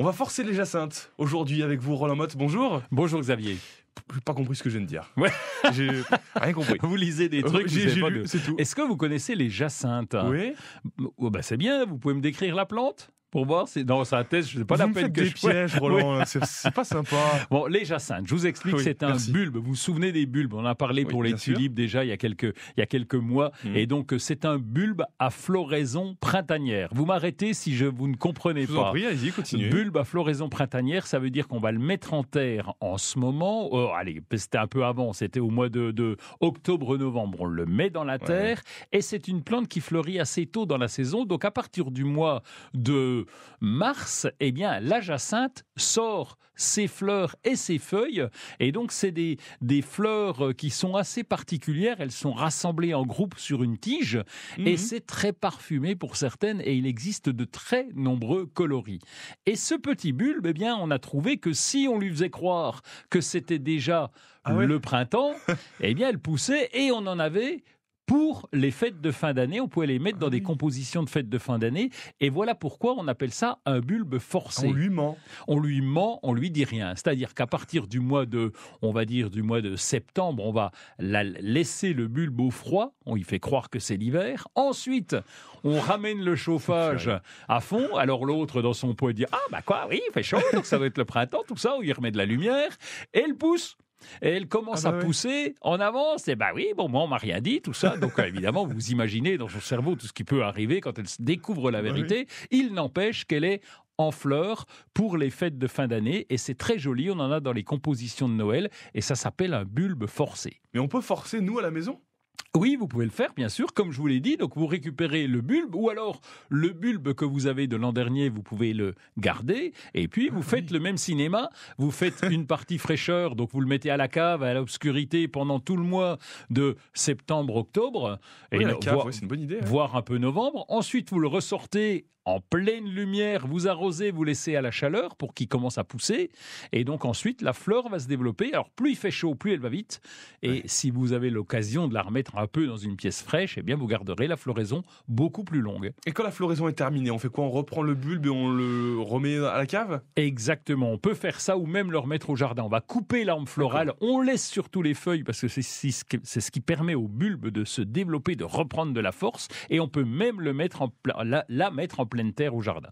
On va forcer les jacinthes aujourd'hui avec vous, Roland Motte. Bonjour. Bonjour Xavier. J'ai pas compris ce que je viens de dire. Ouais. J'ai rien compris. Vous lisez des trucs, euh, j'ai lu, de... c'est tout. Est-ce que vous connaissez les jacinthes hein Oui. Oh, bah, c'est bien, vous pouvez me décrire la plante pour voir c'est dans sa thèse, je pas vous la peine que des pièges, Roland, hein, c'est pas sympa. Bon, les jacinthes, je vous explique, c'est un bulbe. Vous vous souvenez des bulbes On en a parlé pour les tulipes déjà il y a quelques il y a quelques mois mm. et donc c'est un bulbe à floraison printanière. Vous m'arrêtez si je vous ne comprenez pas. En Bulbe à floraison printanière, ça veut dire qu'on va le mettre en terre en ce moment. Oh, allez, c'était un peu avant, c'était au mois de, octobre-novembre, on le met dans la terre et c'est une plante qui fleurit assez tôt dans la saison. Donc à partir du mois de mars, eh bien, la jacinthe sort ses fleurs et ses feuilles. Et donc, c'est des, fleurs euh, qui sont assez particulières. Elles sont rassemblées en groupe sur une tige et mhm. c'est très parfumé pour certaines et il existe de très nombreux coloris. Et ce petit bulbe, eh bien, on a trouvé que si on lui faisait croire que c'était déjà ah le printemps, eh bien, elle poussait et on en avait pour les fêtes de fin d'année. On pouvait les mettre dans ah des compositions de fêtes de fin d'année. Et voilà pourquoi on appelle ça un bulbe forcé. On lui ment. On lui ment, on lui dit rien. C'est-à-dire qu'à partir du mois de, on va dire du mois de septembre, on va la laisser le bulbe au froid. On lui fait croire que c'est l'hiver. Ensuite, on ramène le chauffage à fond. Alors l'autre, dans son poids, dit Ah, bah quoi, oui, il fait chaud, donc ça doit être le printemps, tout ça. On il remet de la lumière. Et elle pousse et elle commence ah bah à pousser en avance. Et bah oui, bon, moi, on m'a rien dit, tout ça. Donc, euh, évidemment, vous imaginez dans son cerveau tout ce qui peut arriver quand elle découvre la bah vérité. Il n'empêche qu'elle est en fleurs pour les fêtes de fin d'année et c'est très joli, on en a dans les compositions de Noël et ça s'appelle un bulbe forcé. Mais on peut forcer nous à la maison oui, vous pouvez le faire, bien sûr, comme je vous l'ai dit. Donc, vous récupérez le bulbe, ou alors le bulbe que vous avez de l'an dernier, vous pouvez le garder. Et puis, vous ah faites le même cinéma. Vous faites une partie fraîcheur, donc vous le mettez à la cave, à l'obscurité pendant tout le mois de septembre-octobre. voire, bonne hein. un peu novembre. Ensuite, vous le ressortez en pleine lumière, vous arrosez, vous laissez à la chaleur pour qu'il commence à pousser. Et donc ensuite, la fleur va se développer. Alors plus il fait chaud, plus elle va vite. Et si vous avez l'occasion de la remettre un peu dans une pièce fraîche, et eh bien vous garderez la floraison beaucoup plus longue. Et quand la floraison est terminée, on fait quoi On reprend le bulbe et on le remet à la cave Exactement, on peut faire ça ou même le remettre au jardin. On va couper l'arme florale, on laisse surtout les feuilles parce que c'est ce qui permet au bulbe de se développer, de reprendre de la force et on peut même le mettre en la mettre en pleine terre au jardin.